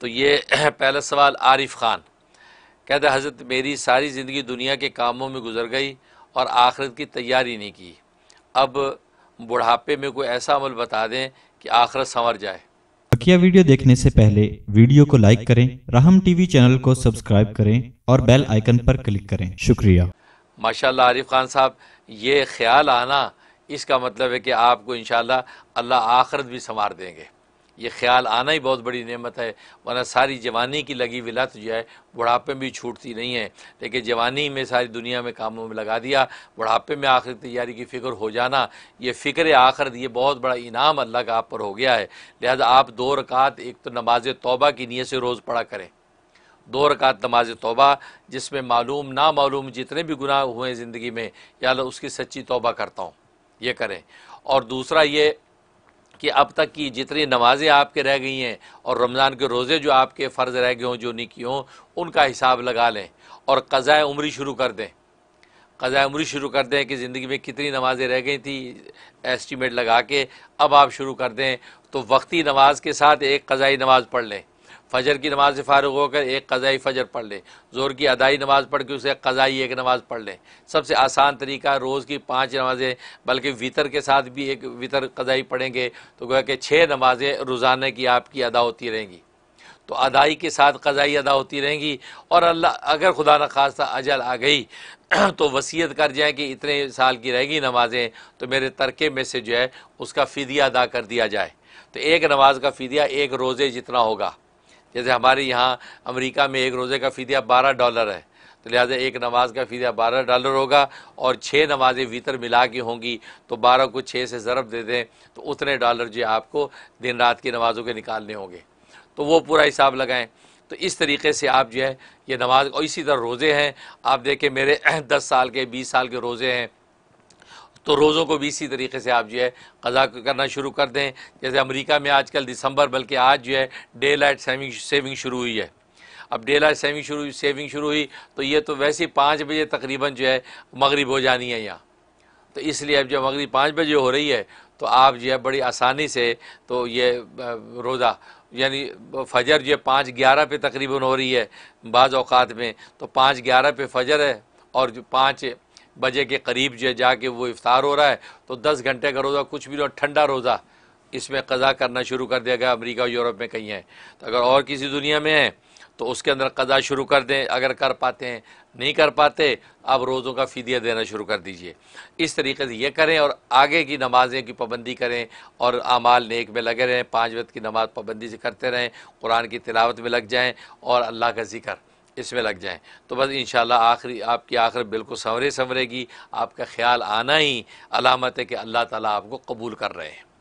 तो ये पहला सवाल आरिफ खान कहते हज़रत मेरी सारी ज़िंदगी दुनिया के कामों में गुजर गई और आखिरत की तैयारी नहीं की अब बुढ़ापे में कोई ऐसा अमल बता दें कि आखिरत संवर जाए बकिया वीडियो देखने से पहले वीडियो को लाइक करें राहम टीवी चैनल को सब्सक्राइब करें और बेल आइकन पर क्लिक करें शुक्रिया माशाल्लाह आरिफ खान साहब ये ख्याल आना इसका मतलब है कि आपको इन अल्लाह आखिरत भी संवार देंगे ये ख्याल आना ही बहुत बड़ी नेमत है वरना सारी जवानी की लगी लत जो है बुढ़ापे में भी छूटती नहीं है लेकिन जवानी में सारी दुनिया में कामों में लगा दिया बुढ़ापे में आखिर तैयारी की फ़िक्र हो जाना ये फ़िक्र आखिर ये बहुत बड़ा इनाम अल्लाह का आप पर हो गया है लिहाजा आप दो रकात एक तो नमाज तोबा की नीयत से रोज़ पढ़ा करें दो रकात नमाज तोबा जिसमें मालूम ना मालूम जितने भी गुनाह हुए हैं ज़िंदगी में या उसकी सच्ची तोबा करता हूँ ये करें और दूसरा ये कि अब तक की जितनी नमाजें आपके रह गई हैं और रमज़ान के रोज़े जो आपके फ़र्ज़ रह गए हों जो नहीं किए हों उनका हिसाब लगा लें और कज़ाए उम्री शुरू कर दें क़ज़ा उम्री शुरू कर दें कि ज़िंदगी में कितनी नमाजें रह गई थी एस्टिमेट लगा के अब आप शुरू कर दें तो वक्ती नमाज के साथ एक कज़ाई नमाज पढ़ लें फ़जर की नमाज से फ़ारग होकर एक कज़ाई फ़जर पढ़ लें ज़ोर की अदाई नमाज पढ़ के उसे कज़ाई एक नमाज पढ़ लें सबसे आसान तरीका रोज़ की पाँच नमाज़ें बल्कि वितर के साथ भी एक वितर कज़ाई पढ़ेंगे तो गोया कि छः नमाज़ें रोज़ाना की आपकी अदा होती रहेंगी तो अदाई के साथ कज़ाई अदा होती रहेंगी और अल्लाह अगर खुदा न खासा अजल आ गई तो वसीयत कर जाए कि इतने साल की रहेगी नमाजें तो मेरे तरके में से जो है उसका फ़िदिया अदा कर दिया जाए तो एक नमाज का फ़िदिया एक रोज़े जितना होगा जैसे हमारे यहाँ अमेरिका में एक रोज़े का फ़ीदिया बारह डॉलर है तो लिहाजा एक नमाज का फ़ीदिया बारह डॉलर होगा और छः नमाजें भीतर मिला के होंगी तो बारह को छः से ज़रब दे दें तो उतने डॉलर जो आपको दिन रात की नमाज़ों के निकालने होंगे तो वो पूरा हिसाब लगाएँ तो इस तरीके से आप जो है ये नमाज और इसी तरह रोज़े हैं आप देखें मेरे दस साल के बीस साल के रोज़े हैं तो रोज़ों को भी इसी तरीके से आप जो है क़ज़ा करना शुरू कर दें जैसे अमेरिका में आजकल दिसंबर बल्कि आज जो है डे लाइट सेविंग सेविंग शुरू हुई है अब डे लाइट सेविंग शुरू सेविंग शुरू हुई तो ये तो वैसे ही पाँच बजे तकरीबन जो है मगरब हो जानी है यहाँ तो इसलिए अब जब मगरब पाँच बजे हो रही है तो आप जो है बड़ी आसानी से तो ये रोज़ा यानी फजर जो है पाँच ग्यारह पे तकरीबन हो रही है बाज़ अवत में तो पाँच ग्यारह पे फजर है और जो पाँच बजे के करीब जो जाके वो इफ़ार हो रहा है तो दस घंटे का रोज़ा कुछ भी नहीं ठंडा रोज़ा इसमें कज़ा करना शुरू कर दिया गया अमरीका और यूरोप में कहीं है तो अगर और किसी दुनिया में है तो उसके अंदर कज़ा शुरू कर दें अगर कर पाते हैं नहीं कर पाते आप रोज़ों का फ़िदिया देना शुरू कर दीजिए इस तरीके से ये करें और आगे की नमाज़ें की पाबंदी करें और आमाल नेक में लगे रहें पाँच वक्त की नमाज़ पाबंदी से करते रहें कुरान की तिलावत में लग जाएँ और अल्लाह का जिक्र इसमें लग जाएं तो बस इन आखिरी आपकी आखिर बिल्कुल संवरे संवरेगी आपका ख्याल आना ही अलामत है कि अल्लाह ताला आपको कबूल कर रहे हैं